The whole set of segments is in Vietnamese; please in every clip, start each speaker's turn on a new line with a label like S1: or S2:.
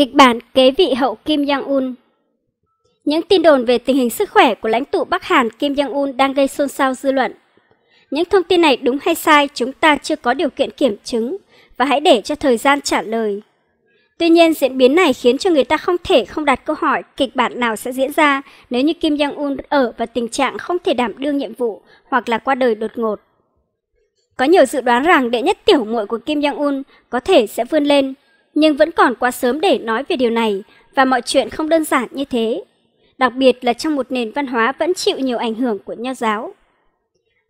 S1: Kịch bản kế vị hậu Kim Jong-un Những tin đồn về tình hình sức khỏe của lãnh tụ Bắc Hàn Kim Jong-un đang gây xôn xao dư luận. Những thông tin này đúng hay sai chúng ta chưa có điều kiện kiểm chứng và hãy để cho thời gian trả lời. Tuy nhiên, diễn biến này khiến cho người ta không thể không đặt câu hỏi kịch bản nào sẽ diễn ra nếu như Kim Jong-un ở vào tình trạng không thể đảm đương nhiệm vụ hoặc là qua đời đột ngột. Có nhiều dự đoán rằng đệ nhất tiểu muội của Kim Jong-un có thể sẽ vươn lên nhưng vẫn còn quá sớm để nói về điều này và mọi chuyện không đơn giản như thế, đặc biệt là trong một nền văn hóa vẫn chịu nhiều ảnh hưởng của nho giáo.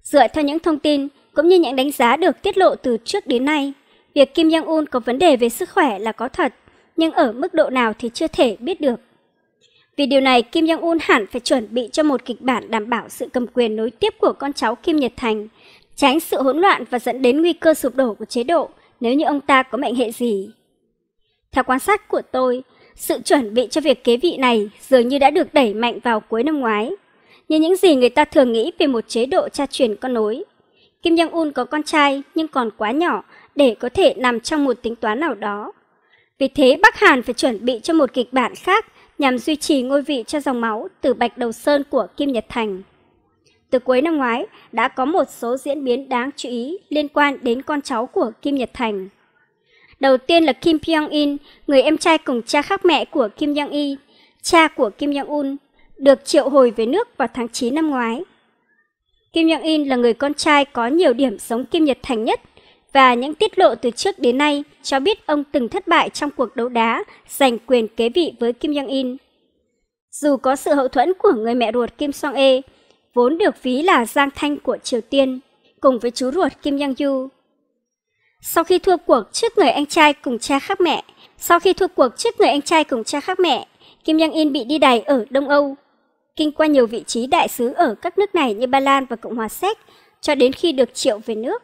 S1: Dựa theo những thông tin cũng như những đánh giá được tiết lộ từ trước đến nay, việc Kim Jong-un có vấn đề về sức khỏe là có thật, nhưng ở mức độ nào thì chưa thể biết được. Vì điều này, Kim Jong-un hẳn phải chuẩn bị cho một kịch bản đảm bảo sự cầm quyền nối tiếp của con cháu Kim Nhật Thành, tránh sự hỗn loạn và dẫn đến nguy cơ sụp đổ của chế độ nếu như ông ta có mệnh hệ gì. Theo quan sát của tôi, sự chuẩn bị cho việc kế vị này dường như đã được đẩy mạnh vào cuối năm ngoái, như những gì người ta thường nghĩ về một chế độ cha truyền con nối. Kim Jong-un có con trai nhưng còn quá nhỏ để có thể nằm trong một tính toán nào đó. Vì thế Bắc Hàn phải chuẩn bị cho một kịch bản khác nhằm duy trì ngôi vị cho dòng máu từ Bạch Đầu Sơn của Kim Nhật Thành. Từ cuối năm ngoái, đã có một số diễn biến đáng chú ý liên quan đến con cháu của Kim Nhật Thành. Đầu tiên là Kim Pyong-in, người em trai cùng cha khác mẹ của Kim Jong-il, cha của Kim Jong-un, được triệu hồi về nước vào tháng 9 năm ngoái. Kim Jong-in là người con trai có nhiều điểm giống Kim Nhật Thành nhất và những tiết lộ từ trước đến nay cho biết ông từng thất bại trong cuộc đấu đá giành quyền kế vị với Kim Jong-in. Dù có sự hậu thuẫn của người mẹ ruột Kim Song-e, vốn được ví là giang thanh của Triều Tiên, cùng với chú ruột Kim Yang-yu, sau khi thua cuộc trước người anh trai cùng cha khác mẹ, sau khi thua cuộc trước người anh trai cùng cha khác mẹ, Kim Jong In bị đi đày ở Đông Âu. Kinh qua nhiều vị trí đại sứ ở các nước này như Ba Lan và Cộng hòa Séc cho đến khi được triệu về nước.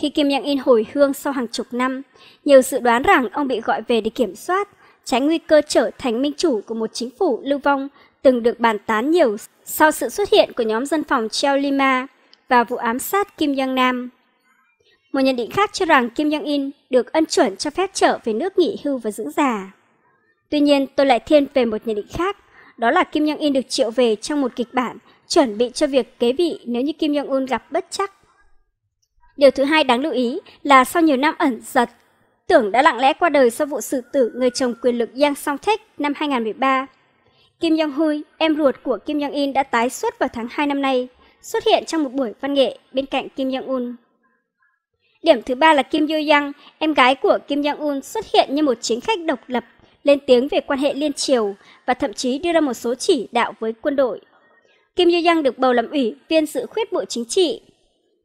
S1: Khi Kim Jong In hồi hương sau hàng chục năm, nhiều dự đoán rằng ông bị gọi về để kiểm soát, tránh nguy cơ trở thành minh chủ của một chính phủ lưu vong từng được bàn tán nhiều sau sự xuất hiện của nhóm dân phòng Cheo Lima và vụ ám sát Kim Jong Nam. Một nhận định khác cho rằng Kim jong in được ân chuẩn cho phép trở về nước nghỉ hưu và dưỡng già. Tuy nhiên, tôi lại thiên về một nhận định khác, đó là Kim jong in được triệu về trong một kịch bản chuẩn bị cho việc kế vị nếu như Kim Jong-un gặp bất chắc. Điều thứ hai đáng lưu ý là sau nhiều năm ẩn giật, Tưởng đã lặng lẽ qua đời sau vụ xử tử người chồng quyền lực Yang Song Thech năm 2013. Kim Jong Hui, em ruột của Kim Jong In đã tái xuất vào tháng 2 năm nay, xuất hiện trong một buổi văn nghệ bên cạnh Kim Jong Un. Điểm thứ ba là Kim Yo Yang, em gái của Kim Jong Un xuất hiện như một chính khách độc lập, lên tiếng về quan hệ liên triều và thậm chí đưa ra một số chỉ đạo với quân đội. Kim Yo Yang được bầu làm ủy viên dự khuyết Bộ Chính trị.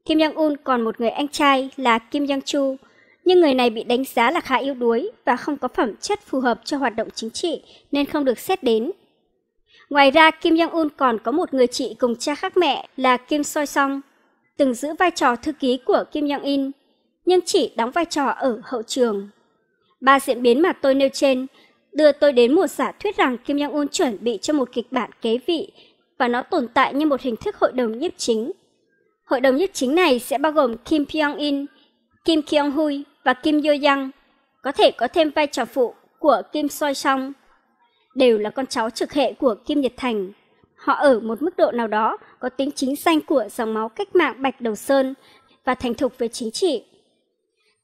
S1: Kim Jong Un còn một người anh trai là Kim Jong Chu, nhưng người này bị đánh giá là khá yếu đuối và không có phẩm chất phù hợp cho hoạt động chính trị nên không được xét đến. Ngoài ra, Kim Jong-un còn có một người chị cùng cha khác mẹ là Kim Soi Song, từng giữ vai trò thư ký của Kim Jong-in nhưng chỉ đóng vai trò ở hậu trường. Ba diễn biến mà tôi nêu trên đưa tôi đến một giả thuyết rằng Kim Jong Un chuẩn bị cho một kịch bản kế vị và nó tồn tại như một hình thức hội đồng nhiếp chính. Hội đồng nhiếp chính này sẽ bao gồm Kim Pyong In, Kim Kyung Hui và Kim Yo Yang, có thể có thêm vai trò phụ của Kim Soi Song, đều là con cháu trực hệ của Kim Nhật Thành. Họ ở một mức độ nào đó có tính chính danh của dòng máu cách mạng Bạch Đầu Sơn và thành thục về chính trị.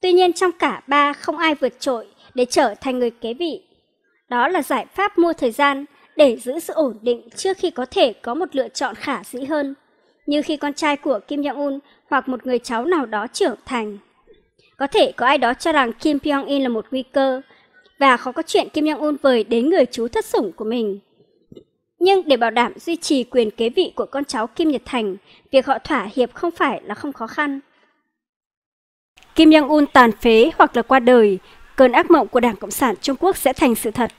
S1: Tuy nhiên trong cả ba không ai vượt trội để trở thành người kế vị. Đó là giải pháp mua thời gian để giữ sự ổn định trước khi có thể có một lựa chọn khả dĩ hơn, như khi con trai của Kim Jong-un hoặc một người cháu nào đó trưởng thành. Có thể có ai đó cho rằng Kim Jong-un là một nguy cơ và khó có chuyện Kim Jong-un vời đến người chú thất sủng của mình. Nhưng để bảo đảm duy trì quyền kế vị của con cháu Kim Nhật Thành, việc họ thỏa hiệp không phải là không khó khăn. Kim Jong-un tàn phế hoặc là qua đời, cơn ác mộng của Đảng Cộng sản Trung Quốc sẽ thành sự thật.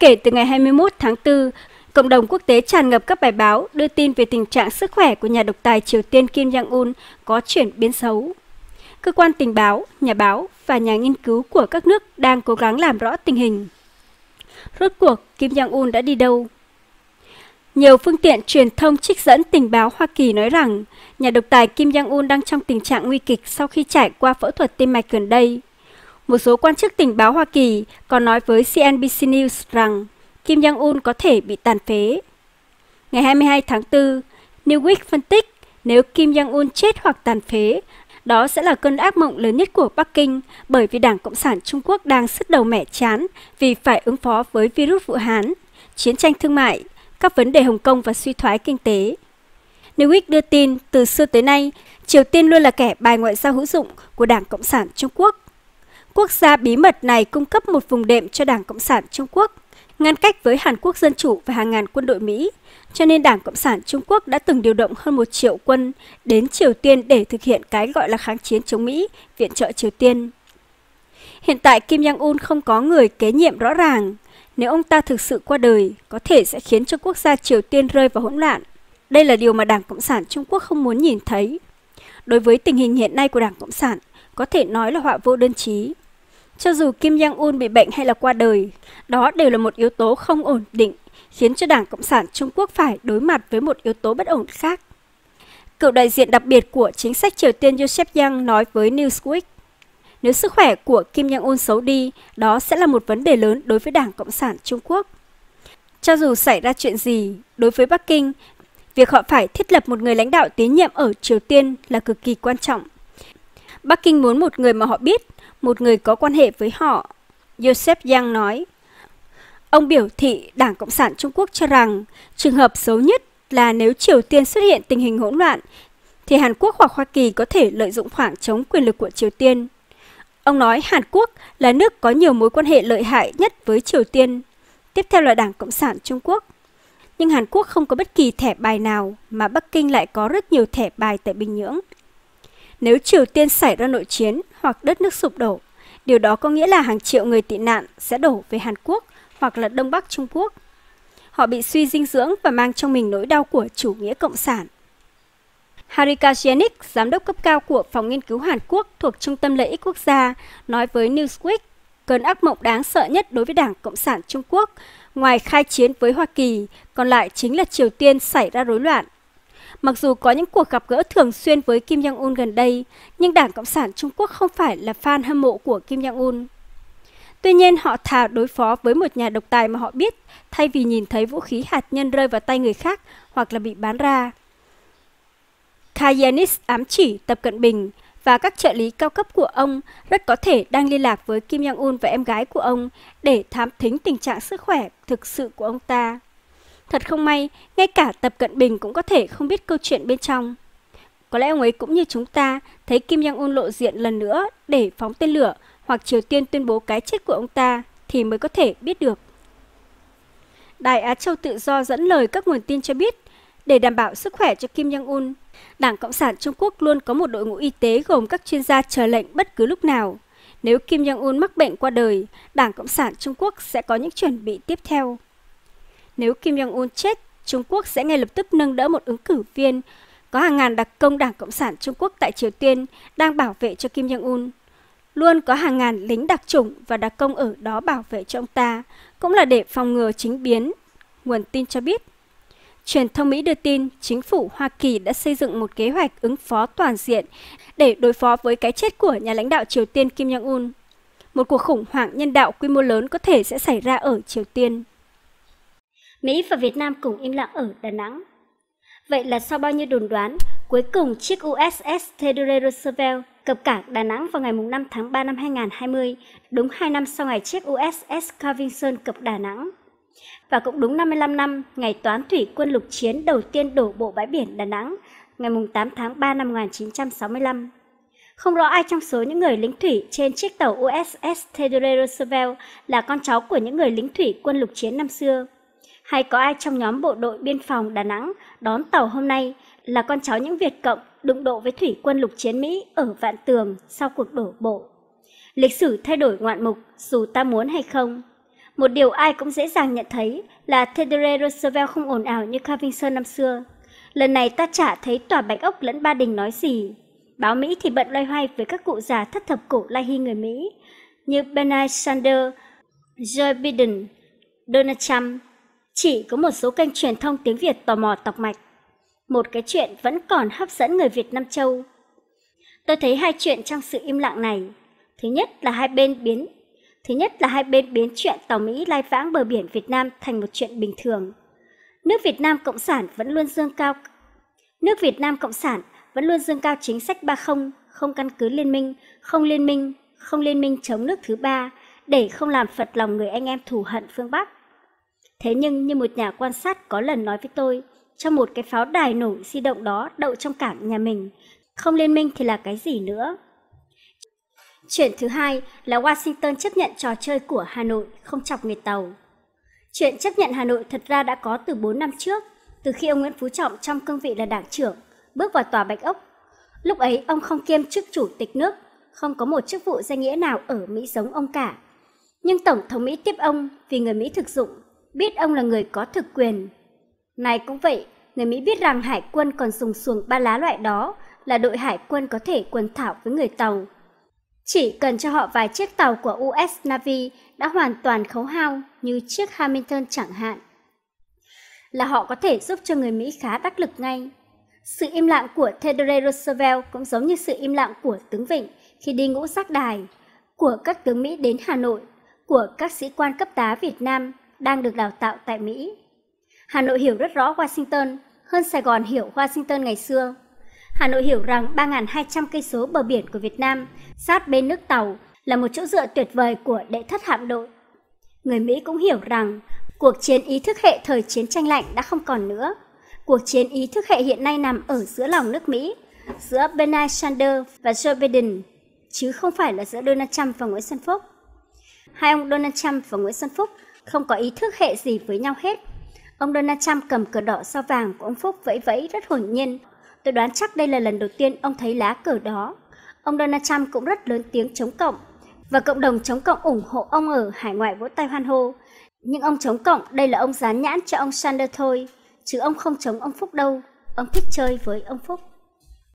S1: Kể từ ngày 21 tháng 4, cộng đồng quốc tế tràn ngập các bài báo đưa tin về tình trạng sức khỏe của nhà độc tài Triều Tiên Kim Jong-un có chuyển biến xấu. Cơ quan tình báo, nhà báo và nhà nghiên cứu của các nước đang cố gắng làm rõ tình hình. Rốt cuộc, Kim Jong-un đã đi đâu? Nhiều phương tiện truyền thông trích dẫn tình báo Hoa Kỳ nói rằng nhà độc tài Kim Jong-un đang trong tình trạng nguy kịch sau khi trải qua phẫu thuật tim mạch gần đây. Một số quan chức tình báo Hoa Kỳ còn nói với CNBC News rằng Kim Jong-un có thể bị tàn phế. Ngày 22 tháng 4, Newsweek phân tích nếu Kim Jong-un chết hoặc tàn phế, đó sẽ là cơn ác mộng lớn nhất của Bắc Kinh bởi vì Đảng Cộng sản Trung Quốc đang sứt đầu mẻ chán vì phải ứng phó với virus Vũ Hán, chiến tranh thương mại, các vấn đề Hồng Kông và suy thoái kinh tế. Newsweek đưa tin, từ xưa tới nay, Triều Tiên luôn là kẻ bài ngoại giao hữu dụng của Đảng Cộng sản Trung Quốc. Quốc gia bí mật này cung cấp một vùng đệm cho Đảng Cộng sản Trung Quốc, ngăn cách với Hàn Quốc Dân Chủ và hàng ngàn quân đội Mỹ, cho nên Đảng Cộng sản Trung Quốc đã từng điều động hơn một triệu quân đến Triều Tiên để thực hiện cái gọi là kháng chiến chống Mỹ, viện trợ Triều Tiên. Hiện tại Kim Jong-un không có người kế nhiệm rõ ràng nếu ông ta thực sự qua đời, có thể sẽ khiến cho quốc gia Triều Tiên rơi vào hỗn loạn. Đây là điều mà Đảng Cộng sản Trung Quốc không muốn nhìn thấy. Đối với tình hình hiện nay của Đảng Cộng sản, có thể nói là họa vô đơn chí. Cho dù Kim Jong-un bị bệnh hay là qua đời, đó đều là một yếu tố không ổn định, khiến cho Đảng Cộng sản Trung Quốc phải đối mặt với một yếu tố bất ổn khác. Cựu đại diện đặc biệt của chính sách Triều Tiên Joseph Yang nói với Newsweek, nếu sức khỏe của Kim Jong-un xấu đi, đó sẽ là một vấn đề lớn đối với Đảng Cộng sản Trung Quốc. Cho dù xảy ra chuyện gì, đối với Bắc Kinh, việc họ phải thiết lập một người lãnh đạo tín nhiệm ở Triều Tiên là cực kỳ quan trọng. Bắc Kinh muốn một người mà họ biết, một người có quan hệ với họ, Joseph Yang nói. Ông biểu thị Đảng Cộng sản Trung Quốc cho rằng trường hợp xấu nhất là nếu Triều Tiên xuất hiện tình hình hỗn loạn, thì Hàn Quốc hoặc Hoa Kỳ có thể lợi dụng khoảng trống quyền lực của Triều Tiên Ông nói Hàn Quốc là nước có nhiều mối quan hệ lợi hại nhất với Triều Tiên, tiếp theo là Đảng Cộng sản Trung Quốc. Nhưng Hàn Quốc không có bất kỳ thẻ bài nào mà Bắc Kinh lại có rất nhiều thẻ bài tại Bình Nhưỡng. Nếu Triều Tiên xảy ra nội chiến hoặc đất nước sụp đổ, điều đó có nghĩa là hàng triệu người tị nạn sẽ đổ về Hàn Quốc hoặc là Đông Bắc Trung Quốc. Họ bị suy dinh dưỡng và mang trong mình nỗi đau của chủ nghĩa cộng sản. Harika Janik, giám đốc cấp cao của Phòng Nghiên cứu Hàn Quốc thuộc Trung tâm Lợi ích Quốc gia, nói với Newsweek, cơn ác mộng đáng sợ nhất đối với Đảng Cộng sản Trung Quốc, ngoài khai chiến với Hoa Kỳ, còn lại chính là Triều Tiên xảy ra rối loạn. Mặc dù có những cuộc gặp gỡ thường xuyên với Kim Jong-un gần đây, nhưng Đảng Cộng sản Trung Quốc không phải là fan hâm mộ của Kim Jong-un. Tuy nhiên, họ thà đối phó với một nhà độc tài mà họ biết, thay vì nhìn thấy vũ khí hạt nhân rơi vào tay người khác hoặc là bị bán ra. Kayanis ám chỉ Tập Cận Bình và các trợ lý cao cấp của ông rất có thể đang liên lạc với Kim Jong-un và em gái của ông để thám thính tình trạng sức khỏe thực sự của ông ta. Thật không may, ngay cả Tập Cận Bình cũng có thể không biết câu chuyện bên trong. Có lẽ ông ấy cũng như chúng ta thấy Kim Jong-un lộ diện lần nữa để phóng tên lửa hoặc Triều Tiên tuyên bố cái chết của ông ta thì mới có thể biết được. Đài Á Châu Tự Do dẫn lời các nguồn tin cho biết, để đảm bảo sức khỏe cho Kim Jong-un, Đảng Cộng sản Trung Quốc luôn có một đội ngũ y tế gồm các chuyên gia chờ lệnh bất cứ lúc nào. Nếu Kim Jong-un mắc bệnh qua đời, Đảng Cộng sản Trung Quốc sẽ có những chuẩn bị tiếp theo. Nếu Kim Jong-un chết, Trung Quốc sẽ ngay lập tức nâng đỡ một ứng cử viên. Có hàng ngàn đặc công Đảng Cộng sản Trung Quốc tại Triều Tiên đang bảo vệ cho Kim Jong-un. Luôn có hàng ngàn lính đặc chủng và đặc công ở đó bảo vệ cho ông ta, cũng là để phòng ngừa chính biến. Nguồn tin cho biết, Truyền thông Mỹ đưa tin chính phủ Hoa Kỳ đã xây dựng một kế hoạch ứng phó toàn diện để đối phó với cái chết của nhà lãnh đạo Triều Tiên Kim Jong-un. Một cuộc khủng hoảng nhân đạo quy mô lớn có thể sẽ xảy ra ở Triều Tiên. Mỹ và Việt Nam cùng im lặng ở Đà Nẵng. Vậy là sau bao nhiêu đồn đoán, cuối cùng chiếc USS Theodore Roosevelt cập cảng Đà Nẵng vào ngày 5 tháng 3 năm 2020, đúng 2 năm sau ngày chiếc USS Carvinson cập Đà Nẵng. Và cũng đúng 55 năm ngày toán thủy quân lục chiến đầu tiên đổ bộ bãi biển Đà Nẵng, ngày 8 tháng 3 năm 1965. Không rõ ai trong số những người lính thủy trên chiếc tàu USS Theodore Roosevelt là con cháu của những người lính thủy quân lục chiến năm xưa. Hay có ai trong nhóm bộ đội biên phòng Đà Nẵng đón tàu hôm nay là con cháu những Việt Cộng đụng độ với thủy quân lục chiến Mỹ ở Vạn Tường sau cuộc đổ bộ. Lịch sử thay đổi ngoạn mục dù ta muốn hay không. Một điều ai cũng dễ dàng nhận thấy là Theodore Roosevelt không ồn ào như Carvinson năm xưa. Lần này ta chả thấy tòa bạch ốc lẫn ba đình nói gì. Báo Mỹ thì bận loay hoay với các cụ già thất thập cổ lai hy người Mỹ như Bernard Sanders, Joe Biden, Donald Trump. Chỉ có một số kênh truyền thông tiếng Việt tò mò tọc mạch. Một cái chuyện vẫn còn hấp dẫn người Việt Nam Châu. Tôi thấy hai chuyện trong sự im lặng này. Thứ nhất là hai bên biến Thứ nhất là hai bên biến chuyện tàu Mỹ lai vãng bờ biển Việt Nam thành một chuyện bình thường. Nước Việt Nam Cộng sản vẫn luôn dương cao Nước Việt Nam Cộng sản vẫn luôn dương cao chính sách ba không, không căn cứ liên minh, không liên minh, không liên minh chống nước thứ ba để không làm phật lòng người anh em thù hận phương Bắc. Thế nhưng như một nhà quan sát có lần nói với tôi, trong một cái pháo đài nổ di động đó đậu trong cảng nhà mình, không liên minh thì là cái gì nữa? Chuyện thứ hai là Washington chấp nhận trò chơi của Hà Nội không chọc người Tàu. Chuyện chấp nhận Hà Nội thật ra đã có từ 4 năm trước, từ khi ông Nguyễn Phú Trọng trong cương vị là đảng trưởng, bước vào tòa Bạch Ốc. Lúc ấy ông không kiêm chức chủ tịch nước, không có một chức vụ danh nghĩa nào ở Mỹ giống ông cả. Nhưng Tổng thống Mỹ tiếp ông vì người Mỹ thực dụng, biết ông là người có thực quyền. Này cũng vậy, người Mỹ biết rằng hải quân còn dùng xuồng ba lá loại đó là đội hải quân có thể quần thảo với người Tàu, chỉ cần cho họ vài chiếc tàu của US Navy đã hoàn toàn khấu hao như chiếc Hamilton chẳng hạn, là họ có thể giúp cho người Mỹ khá đắc lực ngay. Sự im lặng của Theodore Roosevelt cũng giống như sự im lặng của tướng Vịnh khi đi ngũ giác đài, của các tướng Mỹ đến Hà Nội, của các sĩ quan cấp tá Việt Nam đang được đào tạo tại Mỹ. Hà Nội hiểu rất rõ Washington hơn Sài Gòn hiểu Washington ngày xưa. Hà Nội hiểu rằng 3.200 cây số bờ biển của Việt Nam sát bên nước Tàu là một chỗ dựa tuyệt vời của đệ thất hạm đội. Người Mỹ cũng hiểu rằng cuộc chiến ý thức hệ thời chiến tranh lạnh đã không còn nữa. Cuộc chiến ý thức hệ hiện nay nằm ở giữa lòng nước Mỹ, giữa Bernard Sanders và Joe Biden, chứ không phải là giữa Donald Trump và Nguyễn Xuân Phúc. Hai ông Donald Trump và Nguyễn Xuân Phúc không có ý thức hệ gì với nhau hết. Ông Donald Trump cầm cờ đỏ sao vàng của ông Phúc vẫy vẫy rất hồn nhiên tôi đoán chắc đây là lần đầu tiên ông thấy lá cờ đó. Ông Donald Trump cũng rất lớn tiếng chống cộng, và cộng đồng chống cộng ủng hộ ông ở hải ngoại vỗ tay hoan hô. Nhưng ông chống cộng, đây là ông dán nhãn cho ông Sanders thôi, chứ ông không chống ông Phúc đâu. Ông thích chơi với ông Phúc.